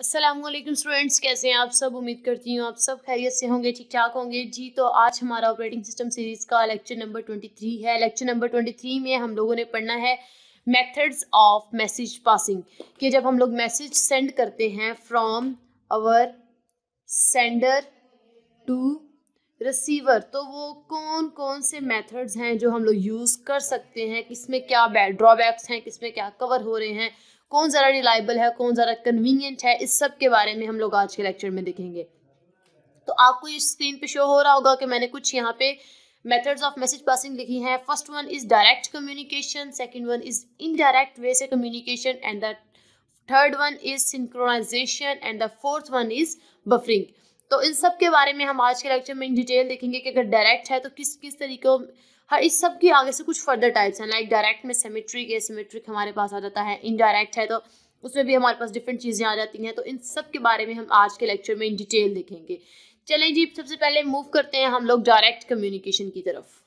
Aslam students कैसे हैं आप सब उम्मीद करती हूँ आप सब खैरियत से होंगे ठीक ठाक होंगे जी तो आज हमारा ऑपरेटिंग सिस्टम सीरीज़ का लेक्चर नंबर ट्वेंटी थ्री है लेक्चर नंबर ट्वेंटी थ्री में हम लोगों ने पढ़ना है मेथड्स ऑफ मैसेज पासिंग कि जब हम लोग मैसेज सेंड करते हैं from our sender to receiver तो वो कौन कौन से मेथड्स हैं जो हम लोग यूज़ कर सकते हैं किस में क्या ड्रॉबैक्स हैं किस में क्या कवर हो रहे हैं कौन ज़रा रिलायबल है कौन ज़रा कन्वीनियंट है इस सब के बारे में हम लोग आज के लेक्चर में देखेंगे तो आपको ये स्क्रीन पे शो हो रहा होगा कि मैंने कुछ यहाँ पे मेथड्स ऑफ मैसेज पासिंग लिखी हैं first one is direct communication second one is indirect way से communication and the third one is synchronization and the fourth one is buffering तो इन सब के बारे में हम आज के लेक्चर में इन डिटेल देखेंगे कि अगर डायरेक्ट है तो किस किस तरीक़ों हर इस सब के आगे से कुछ फर्दर टाइप्स हैं लाइक डायरेक्ट में सेमेट्रिक एसिमेट्रिक हमारे पास आ जाता है इनडायरेक्ट है तो उसमें भी हमारे पास डिफरेंट चीज़ें आ जाती हैं तो इन सब के बारे में हम आज के लेक्चर में इन डिटेल देखेंगे चलें जी सबसे पहले मूव करते हैं हम लोग डायरेक्ट कम्युनिकेशन की तरफ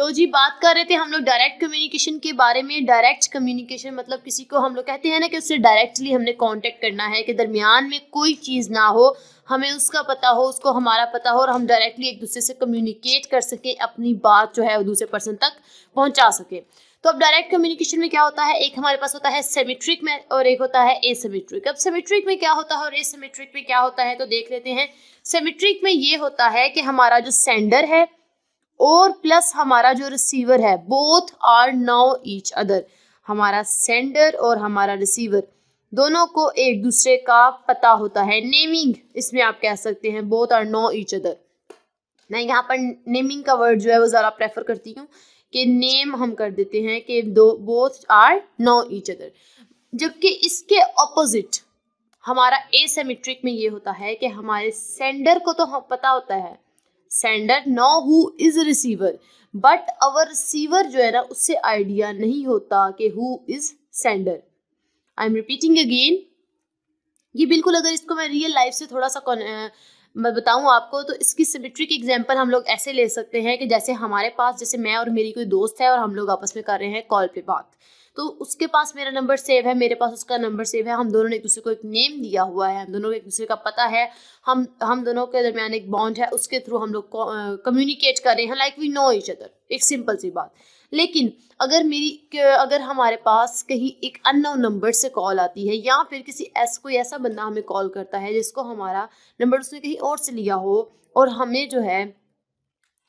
तो जी बात कर रहे थे हम लोग डायरेक्ट कम्युनिकेशन के बारे में डायरेक्ट कम्युनिकेशन मतलब किसी को हम लोग कहते हैं ना कि उससे डायरेक्टली हमने कांटेक्ट करना है कि दरमियान में कोई चीज़ ना हो हमें उसका पता हो उसको हमारा पता हो और हम डायरेक्टली एक दूसरे से कम्युनिकेट कर सकें अपनी बात जो है वो दूसरे पर्सन तक पहुंचा सकें तो अब डायरेक्ट कम्युनिकेशन में क्या होता है एक हमारे पास होता है सेमेट्रिक में और एक होता है एसेमेट्रिक अब सेमेट्रिक में क्या होता है और एसेमेट्रिक में क्या होता है तो देख लेते हैं सेमेट्रिक में ये होता है कि हमारा जो सेंडर है और प्लस हमारा जो रिसीवर है both are now each other हमारा सेंडर और हमारा रिसीवर दोनों को एक दूसरे का पता होता है नेमिंग इसमें आप कह सकते हैं both are know each other मैं यहाँ पर नेमिंग का वर्ड जो है वो ज़रा प्रेफर करती हूँ कि नेम हम कर देते हैं कि दो both are know each other जबकि इसके ऑपोजिट हमारा एसेमेट्रिक में ये होता है कि हमारे सेंडर को तो हम पता होता है sender know who is receiver but our receiver जो है ना उससे आइडिया नहीं होता कि who is sender I am repeating again ये बिल्कुल अगर इसको मैं रियल लाइफ से थोड़ा सा मैं बताऊँ आपको तो इसकी सिमिट्री की एग्जाम्पल हम लोग ऐसे ले सकते हैं कि जैसे हमारे पास जैसे मैं और मेरी कोई दोस्त है और हम लोग आपस में कर रहे हैं कॉल पे बात तो उसके पास मेरा नंबर सेव है मेरे पास उसका नंबर सेव है हम दोनों ने एक दूसरे को एक नेम दिया हुआ है हम दोनों को एक दूसरे का पता है हम हम दोनों के दरमियान एक बॉन्ड है उसके थ्रू हम लोग कम्युनिकेट कर रहे हैं like we know each other एक सिंपल सी बात लेकिन अगर मेरी अगर हमारे पास कहीं एक अननोन नंबर से कॉल आती है या फिर किसी ऐस कोई ऐसा बंदा हमें कॉल करता है जिसको हमारा नंबर उसने कहीं और से लिया हो और हमें जो है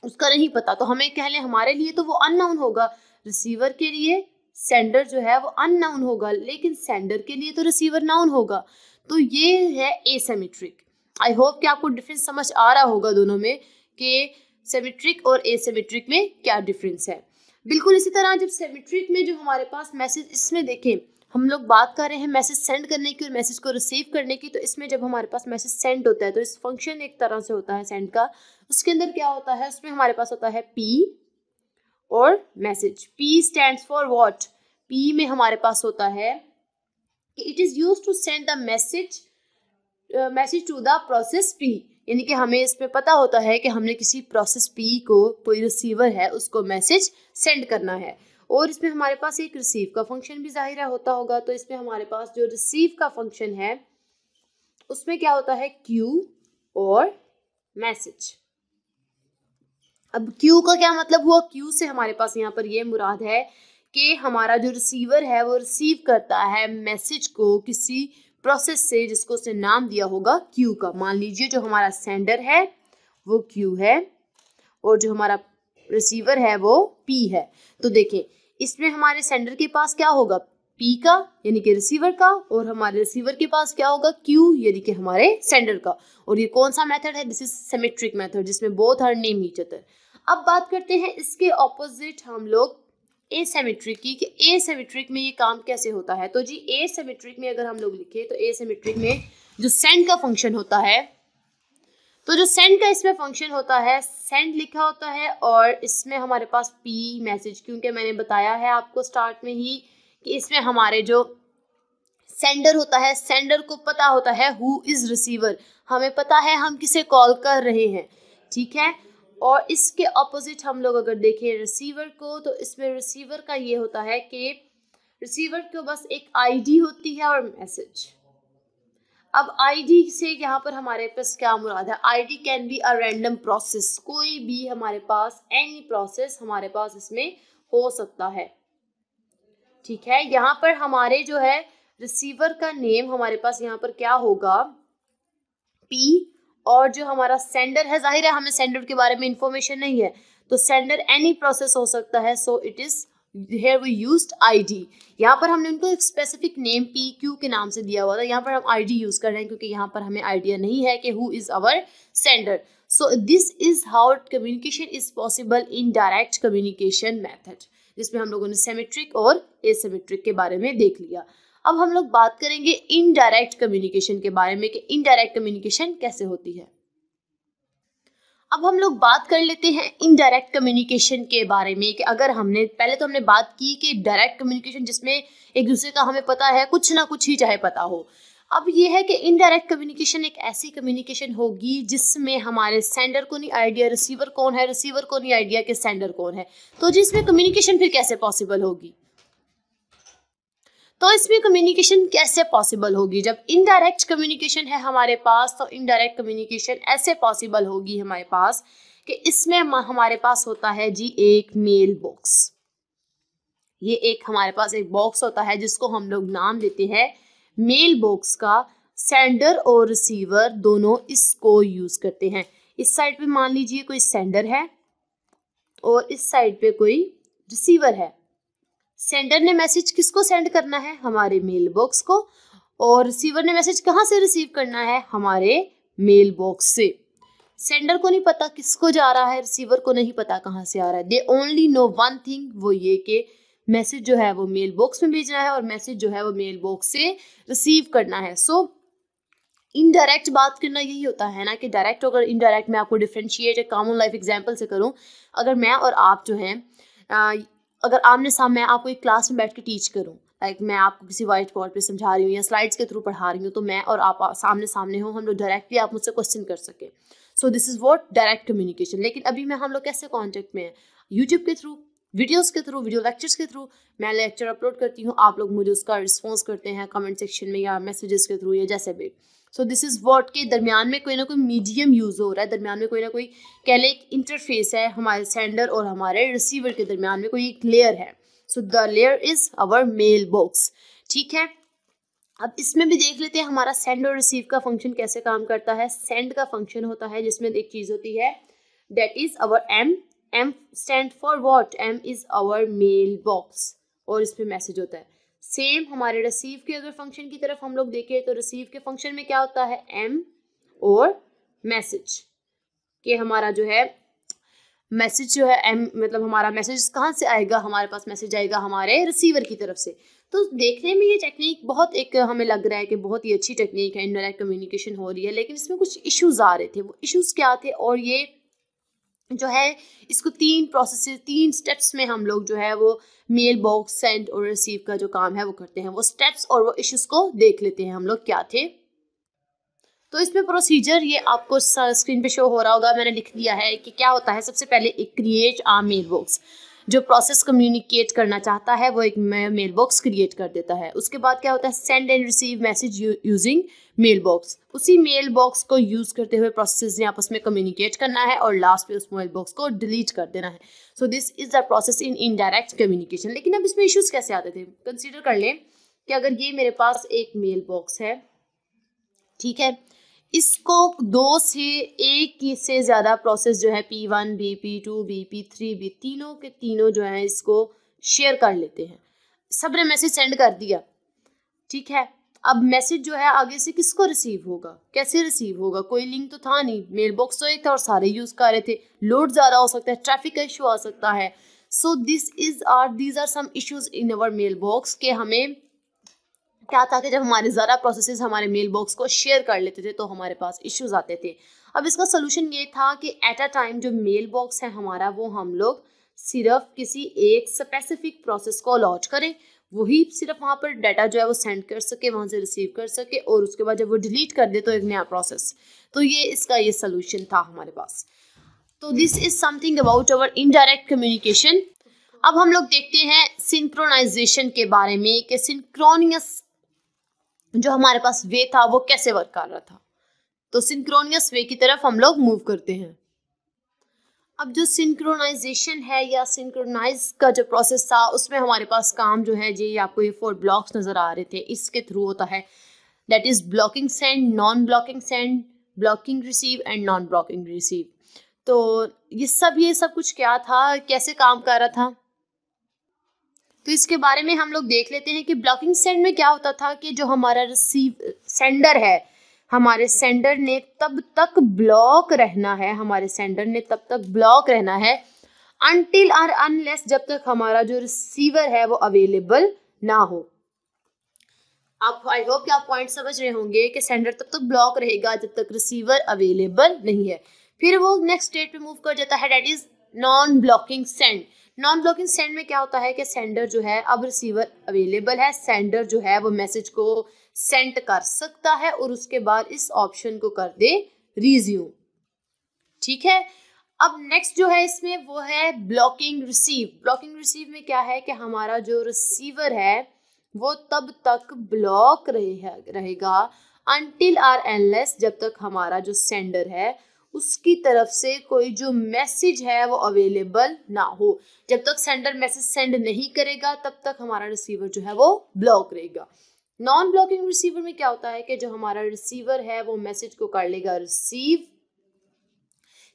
उसका नहीं पता तो हमें कह लें हमारे लिए तो वो नाउन होगा रिसीवर के लिए सेंडर जो है वो नाउन होगा लेकिन सेंडर के लिए तो रिसीवर नाउन होगा तो ये है एसेमेट्रिक आई होप कि आपको डिफरेंस समझ आ रहा होगा दोनों में कि सेमेट्रिक और एसेमेट्रिक में क्या डिफरेंस है बिल्कुल इसी तरह जब सेमिट्रिक में जो हमारे पास मैसेज इसमें देखें हम लोग बात कर रहे हैं मैसेज सेंड करने की और मैसेज को रिसीव करने की तो इसमें जब हमारे पास मैसेज सेंड होता है तो इस फंक्शन एक तरह से होता है सेंड का उसके अंदर क्या होता है उसमें हमारे पास होता है पी और message P stand for what P में हमारे पास होता है कि it is use to send the message message to the process P यानी कि हमें इसमें पता होता है कि हमने किसी प्रोसेस पी को कोई रिसीवर है उसको मैसेज सेंड करना है और इसमें हमारे पास एक रिसीव का फंक्शन भी ज़ाहिर होता होगा तो इसमें हमारे पास जो रिसीव का फंक्शन है उसमें क्या होता है क्यू और मैसेज अब क्यू का क्या मतलब हुआ क्यू से हमारे पास यहाँ पर ये मुराद है कि हमारा जो रिसीवर है वो रिसीव करता है मैसेज को किसी प्रोसेस से जिसको उसने नाम दिया होगा क्यू का मान लीजिए जो हमारा सेंडर है वो क्यू है और जो हमारा रिसीवर है वो पी है तो देखें इसमें हमारे सेंडर के पास क्या होगा पी का यानी कि रिसीवर का और हमारे रिसीवर के पास क्या होगा क्यू यानी कि हमारे सेंडर का और ये कौन सा मेथड है दिस इज सेमेट्रिक मेथड जिसमें बोथ हर नेम ही चतर अब बात करते हैं इसके ऑपोजिट हम लोग ए सेमेट्रिक की कि ए सेमेट्रिक में ये काम कैसे होता है तो जी ए सेमेट्रिक में अगर हम लोग लिखें तो ए सेमेट्रिक में जो सेंड का फंक्शन होता है तो जो सेंड का इसमें फंक्शन होता है सेंड लिखा होता है और इसमें हमारे पास पी मैसेज क्योंकि मैंने बताया है आपको स्टार्ट में ही कि इसमें हमारे जो सेंडर होता है सेंडर को पता होता है हु इज़ रिसीवर हमें पता है हम किसे कॉल कर रहे हैं ठीक है और इसके अपोजिट हम लोग अगर देखें रिसीवर को तो इसमें रिसीवर का ये होता है कि रिसीवर को बस एक आईडी होती है और मैसेज अब आईडी से यहाँ पर हमारे पास क्या मुराद है ID can be a random process कोई भी हमारे पास एनी प्रोसेस हमारे पास इसमें हो सकता है ठीक है यहाँ पर हमारे जो है रिसीवर का नेम हमारे पास यहाँ पर क्या होगा पी और जो हमारा सेंडर है जाहिर है हमें सेंडर के बारे में इंफॉर्मेशन नहीं है तो सेंडर एनी प्रोसेस हो सकता है so it is here we use I D यहाँ पर हमने उनको एक स्पेसिफिक नेम पी क्यू के नाम से दिया हुआ था यहाँ पर हम आई डी यूज कर रहे हैं क्योंकि यहाँ पर हमें आइडिया नहीं है कि who is our sender so this is how communication is possible indirect communication method जिसमें हम लोगों ने सेमेट्रिक और एसेमेट्रिक के बारे में देख लिया अब हम लोग बात करेंगे इनडायरेक्ट कम्युनिकेशन के बारे में कि इनडायरेक्ट कम्युनिकेशन कैसे होती है अब हम लोग बात कर लेते हैं इनडायरेक्ट कम्युनिकेशन के बारे में कि अगर हमने पहले तो हमने बात की कि डायरेक्ट कम्युनिकेशन जिसमें एक दूसरे का हमें पता है कुछ ना कुछ ही चाहे पता हो अब ये है कि इनडायरेक्ट कम्युनिकेशन एक ऐसी कम्युनिकेशन होगी जिसमें हमारे सेंडर को नहीं आइडिया रिसीवर कौन है रिसीवर को नहीं आइडिया कि सेंडर कौन है तो जिसमें कम्युनिकेशन फिर कैसे पॉसिबल होगी तो इसमें कम्युनिकेशन कैसे पॉसिबल होगी जब इनडायरेक्ट कम्युनिकेशन है हमारे पास तो इनडायरेक्ट कम्युनिकेशन ऐसे पॉसिबल होगी हमारे पास कि इसमें हमारे पास होता है जी एक मेल बॉक्स ये एक हमारे पास एक बॉक्स होता है जिसको हम लोग नाम देते हैं मेल बॉक्स का सेंडर और रिसीवर दोनों इसको यूज करते हैं इस साइड पे मान लीजिए कोई सेंडर है और इस साइड पे कोई रिसीवर है सेंडर ने मैसेज किसको सेंड करना है हमारे मेल बॉक्स को और रिसीवर ने मैसेज कहाँ से रिसीव करना है हमारे मेल बॉक्स से सेंडर को नहीं पता किसको जा रहा है रिसीवर को नहीं पता कहाँ से आ रहा है they only know one thing वो ये कि मैसेज जो है वो मेल बॉक्स में भेजना है और मैसेज जो है वो मेल बॉक्स से रिसीव करना है सो so, इनडायरेक्ट बात करना यही होता है ना कि डायरेक्ट अगर इनडायरेक्ट मैं आपको डिफ्रेंशिएट कॉमन लाइफ एग्जाम्पल से करूँ अगर मैं और आप जो हैं अगर आमने सामने आपको एक क्लास में बैठ के टीच करूँ लाइक like मैं आपको किसी वाइट बोर्ड पे समझा रही हूँ या स्लाइड्स के थ्रू पढ़ा रही हूँ तो मैं और आप सामने सामने हो हम लोग डायरेक्टली आप मुझसे क्वेश्चन कर सकें so this is what direct communication लेकिन अभी मैं हम लोग कैसे कॉन्टेक्ट में है यूट्यूब के थ्रू वीडियोस के थ्रू वीडियो लेक्चर्स के थ्रू मैं लेक्चर अपलोड करती हूँ आप लोग मुझे उसका रिस्पॉन्स करते हैं कमेंट सेक्शन में या मैसेजेस के थ्रू या जैसे भी सो दिस इज़ वर्ड के दरमियान में कोई ना कोई मीडियम यूज़ हो रहा है दरमियान में कोई ना कोई कह लें एक इंटरफेस है हमारे सेंडर और हमारे रिसीवर के दरमियान में कोई एक लेयर है so the layer is our mail box ठीक है अब इसमें भी देख लेते हैं हमारा सेंड और रिसीव का फंक्शन कैसे काम करता है सेंड का फंक्शन होता है जिसमें एक चीज़ होती है that is our M M stand for what M is our mail box और इसमें मैसेज होता है सेम हमारे रिसीव के अगर फंक्शन की तरफ हम लोग देखें तो रिसीव के फंक्शन में क्या होता है एम और मैसेज कि हमारा जो है मैसेज जो है एम मतलब हमारा मैसेज कहाँ से आएगा हमारे पास मैसेज आएगा हमारे रिसीवर की तरफ से तो देखने में ये टेक्निक बहुत एक हमें लग रहा है कि बहुत ही अच्छी टेक्निक है इनडायरेक्ट कम्युनिकेशन हो रही है लेकिन इसमें कुछ इश्यूज आ रहे थे वो इश्यूज क्या थे और ये जो है इसको तीन प्रोसेस तीन स्टेप्स में हम लोग जो है वो मेल बॉक्स सेंड और रिसीव का जो काम है वो करते हैं वो स्टेप्स और वो इश्यूज को देख लेते हैं हम लोग क्या थे तो इसमें प्रोसीजर ये आपको स्क्रीन पे शो हो रहा होगा मैंने लिख दिया है कि क्या होता है सबसे पहले एक क्रिएट आ मेल बॉक्स जो प्रोसेस कम्युनिकेट करना चाहता है वो एक मेल बॉक्स क्रिएट कर देता है उसके बाद क्या होता है send and receive message using mail box उसी मेल बॉक्स को यूज़ करते हुए प्रोसेस ने आपस में कम्युनिकेट करना है और लास्ट में उस मेल बॉक्स को डिलीट कर देना है so this is the process in indirect communication लेकिन अब इसमें इश्यूज कैसे आते थे कंसिडर कर लें कि अगर ये मेरे पास एक मेल बॉक्स है ठीक है इसको दो से एक से ज़्यादा प्रोसेस जो है P one B P two B P three B तीनों के तीनों जो है इसको शेयर कर लेते हैं सब ने मैसेज सेंड कर दिया ठीक है अब मैसेज जो है आगे से किसको रिसीव होगा कैसे रिसीव होगा कोई लिंक तो था नहीं मेल बॉक्स तो एक था और सारे यूज़ कर रहे थे लोड ज़्यादा हो सकता है ट्रैफिक का इशू आ सकता है so this is are these are some issues in our mail box के हमें क्या था कि जब हमारे ज़रा प्रोसेसेस हमारे मेल बॉक्स को शेयर कर लेते थे तो हमारे पास इश्यूज आते थे अब इसका सोल्यूशन ये था कि एट अ टाइम जो मेल बॉक्स है हमारा वो हम लोग सिर्फ किसी एक स्पेसिफिक प्रोसेस को अलॉट करें वही सिर्फ वहाँ पर डाटा जो है वो सेंड कर सके वहाँ से रिसीव कर सके और उसके बाद जब वो डिलीट कर दे तो एक नया प्रोसेस तो ये इसका ये सोल्यूशन था हमारे पास तो this is something about our indirect communication अब हम लोग देखते हैं सिंक्रोनाइजेशन के बारे में कि सिंक्रोनियस जो हमारे पास वे था वो कैसे वर्क कर रहा था तो सिंक्रोनियस वे की तरफ हम लोग मूव करते हैं अब जो सिंक्रोनाइजेशन है या सिंक्रोनाइज का जो प्रोसेस था उसमें हमारे पास काम जो है जी आपको ये फोर ब्लॉक्स नज़र आ रहे थे इसके थ्रू होता है that is blocking send non blocking send blocking receive and non blocking receive तो ये सब ये सब कुछ क्या था कैसे काम कर रहा था तो इसके बारे में हम लोग देख लेते हैं कि ब्लॉकिंग सेंड में क्या होता था कि जो हमारा रिसीव सेंडर है हमारे सेंडर ने तब तक ब्लॉक रहना है हमारे सेंडर ने तब तक ब्लॉक रहना है अनटिल और अनलेस जब तक हमारा जो रिसीवर है वो अवेलेबल ना हो आप आई होप कि आप पॉइंट समझ रहे होंगे कि सेंडर तब तक ब्लॉक रहेगा जब तक रिसीवर अवेलेबल नहीं है फिर वो नेक्स्ट स्टेट पे मूव कर जाता है that is non blocking send non blocking send में क्या होता है कि सेंडर जो है अब रिसीवर अवेलेबल है सेंडर जो है वो मैसेज को सेंड कर सकता है और उसके बाद इस ऑप्शन को कर दे रिज्यूम ठीक है अब नेक्स्ट जो है इसमें वो है ब्लॉकिंग रिसीव ब्लॉकिंग रिसीव में क्या है कि हमारा जो रिसीवर है वो तब तक ब्लॉक रहे, रहेगा अनटिल आर एनलेस जब तक हमारा जो सेंडर है उसकी तरफ से कोई जो मैसेज है वो अवेलेबल ना हो जब तक सेंडर मैसेज सेंड नहीं करेगा तब तक हमारा रिसीवर जो है वो ब्लॉक रहेगा नॉन ब्लॉकिंग रिसीवर में क्या होता है कि जो हमारा रिसीवर है वो मैसेज को कर लेगा रिसीव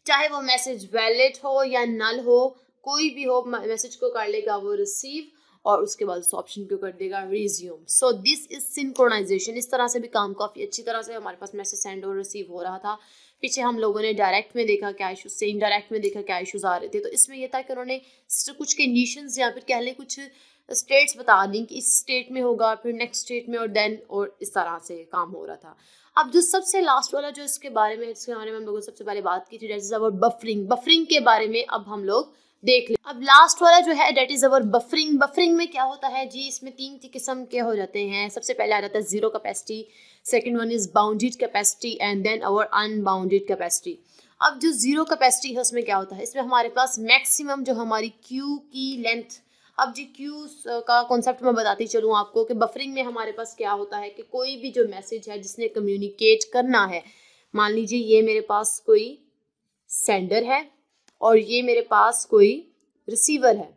चाहे वो मैसेज वैलिड हो या नल हो कोई भी हो मैसेज को कर लेगा वो रिसीव और उसके बाद उस ऑप्शन को कर देगा resume so this is synchronisation इस तरह से भी काम काफ़ी अच्छी तरह से हमारे पास मैसेज सेंड और रिसीव हो रहा था पीछे हम लोगों ने डायरेक्ट में देखा क्या इशूज़ से इनडायरेक्ट में देखा क्या इशूज़ आ रहे थे तो इसमें यह था कि उन्होंने कुछ कंडीशन या फिर कह लें कुछ स्टेट्स बता दें कि इस स्टेट में होगा फिर नेक्स्ट स्टेट में और देन और इस तरह से काम हो रहा था अब जो सबसे लास्ट वाला जो इसके बारे में इसके बारे में हम लोगों ने सबसे पहले बात की थी that is about buffering buffering के बारे में अब हम लोग देख लें अब लास्ट वाला जो है that is our buffering buffering में क्या होता है जी इसमें तीन किस्म के हो जाते हैं सबसे पहले आ जाता है zero capacity second one is bounded capacity and then our unbounded capacity अब जो जीरो कैपेसिटी है उसमें क्या होता है इसमें हमारे पास मैक्सिमम जो हमारी क्यू की लेंथ अब जी क्यू का कॉन्सेप्ट मैं बताती चलूँ आपको कि बफरिंग में हमारे पास क्या होता है कि कोई भी जो मैसेज है जिसने कम्युनिकेट करना है मान लीजिए ये मेरे पास कोई सेंडर है और ये मेरे पास कोई रिसीवर है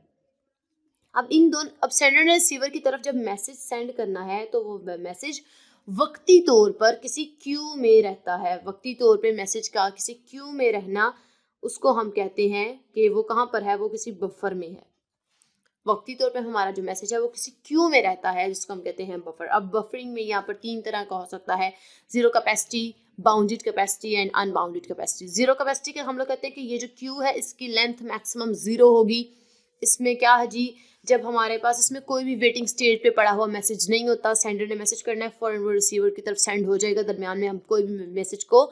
अब इन दोनों अब सेंडर ने रिसीवर की तरफ जब मैसेज सेंड करना है तो वो मैसेज वक्ती तौर पर किसी क्यू में रहता है वक्ती तौर पे मैसेज का किसी क्यू में रहना उसको हम कहते हैं कि वो कहाँ पर है वो किसी बफर में है वक्ती तौर पे हमारा जो मैसेज है वो किसी क्यू में रहता है जिसको हम कहते हैं बफर अब बफरिंग में यहाँ पर तीन तरह का हो सकता है zero capacity bounded capacity and unbounded capacity zero capacity के हम लोग कहते हैं कि ये जो क्यू है इसकी लेंथ मैक्सिमम जीरो होगी इसमें क्या है जी जब हमारे पास इसमें कोई भी वेटिंग स्टेज पे पड़ा हुआ मैसेज नहीं होता सेंडर ने मैसेज करना है फॉरन वो रिसीवर की तरफ सेंड हो जाएगा दरमियान में हम कोई भी मैसेज को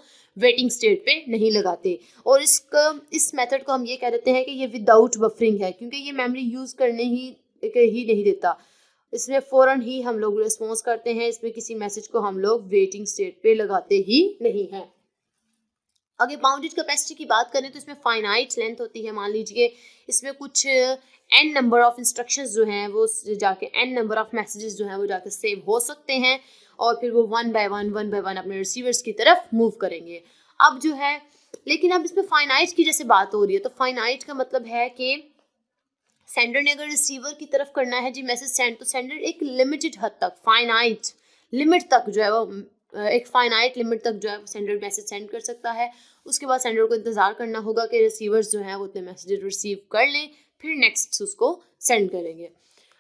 वेटिंग स्टेट पे नहीं लगाते और इसका इस मेथड को हम ये कह देते हैं कि ये विदाउट बफरिंग है क्योंकि ये मेमोरी यूज़ करने ही ही नहीं देता इसमें फ़ौरन ही हम लोग रिस्पॉन्स करते हैं इसमें किसी मैसेज को हम लोग वेटिंग स्टेट पे लगाते ही नहीं हैं अगर बाउंडेड कैपेसिटी की बात करें तो इसमें फाइनाइट लेंथ होती है मान लीजिए इसमें कुछ एन नंबर ऑफ इंस्ट्रक्शंस जो हैं वो जाके एन नंबर ऑफ मैसेजेस जो हैं वो जाके सेव हो सकते हैं और फिर वो one by one one by one अपने रिसीवर्स की तरफ मूव करेंगे अब जो है लेकिन अब इसमें फाइनाइट की जैसे बात हो रही है तो फाइनाइट का मतलब है कि सेंडर ने अगर रिसीवर की तरफ करना है जी मैसेज सेंड तो सेंडर एक लिमिटेड हद तक फाइनाइट लिमिट तक जो है वो एक फाइनाइट लिमिट तक जो है वो सेंडर मैसेज सेंड कर सकता है उसके बाद सेंडर को इंतज़ार करना होगा कि रिसीवर्स जो हैं वो उतने मैसेज रिसीव कर लें फिर नेक्स्ट उसको सेंड करेंगे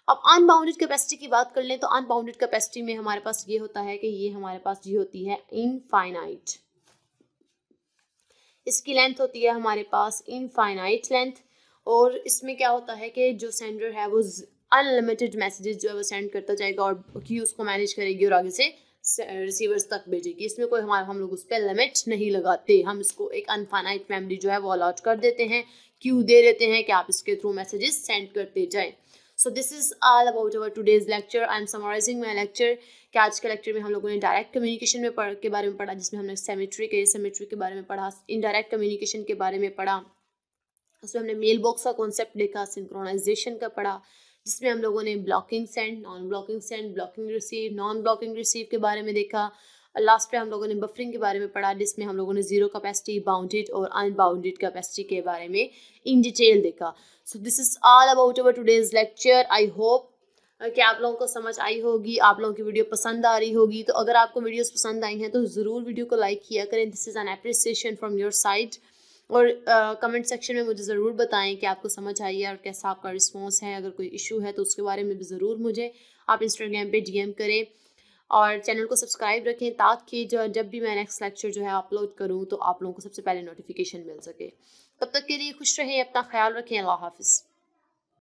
अब अनबाउंडेड कैपेसिटी की बात कर लें तो अनबाउंडेड कैपेसिटी में हमारे पास ये होता है कि ये हमारे पास ये होती है इनफाइनाइट इसकी लेंथ होती है हमारे पास इनफाइनाइट लेंथ और इसमें क्या होता है कि जो सेंडर है वो अनलिमिटेड मैसेजेस जो है वो सेंड करता जाएगा और की उसको मैनेज करेगी और आगे से रिसीवर्स तक भेजेगी इसमें कोई हमारा हम लोग उस पर लिमिट नहीं लगाते हम इसको एक अनफाइनाइट मेमोरी जो है वो अलॉट कर देते हैं क्यू दे देते हैं कि आप इसके थ्रू मैसेजेस सेंड करते जाए so this is all about our today's lecture I am summarising my lecture कि आज के लेक्चर में हम लोगों ने डायरेक्ट कम्युनिकेशन में पढ़ के बारे में पढ़ा जिसमें हमने सेमेट्री के सेमेट्री के बारे में पढ़ा इनडायरेक्ट कम्युनिकेशन के बारे में पढ़ा उसमें हमने मेल बॉक्स का कॉन्सेप्ट देखा सिंक्रोनाइजेशन का पढ़ा जिसमें हम लोगों ने blocking send non blocking send blocking receive non blocking receive के बारे में देखा लास्ट पे हम लोगों ने बफरिंग के बारे में पढ़ा जिसमें हम लोगों ने जीरो कैपेसिटी बाउंडेड और अनबाउंडेड कैपेसिटी के बारे में इन डिटेल देखा so this is all about our today's lecture I hope कि आप लोगों को समझ आई होगी आप लोगों की वीडियो पसंद आ रही होगी तो अगर आपको वीडियोज़ पसंद आई हैं तो ज़रूर वीडियो को लाइक किया करें this is an appreciation from your side और कमेंट uh, सेक्शन में मुझे ज़रूर बताएं कि आपको समझ आई है और कैसा आपका रिस्पॉन्स है अगर कोई इशू है तो उसके बारे में भी ज़रूर मुझे आप इंस्टाग्राम पे डीएम करें और चैनल को सब्सक्राइब रखें ताकि जो जब भी मैं नेक्स्ट लेक्चर जो है अपलोड करूँ तो आप लोगों को सबसे पहले नोटिफिकेशन मिल सके तब तक के लिए खुश रहें अपना ख्याल रखें अल्लाह हाफिज़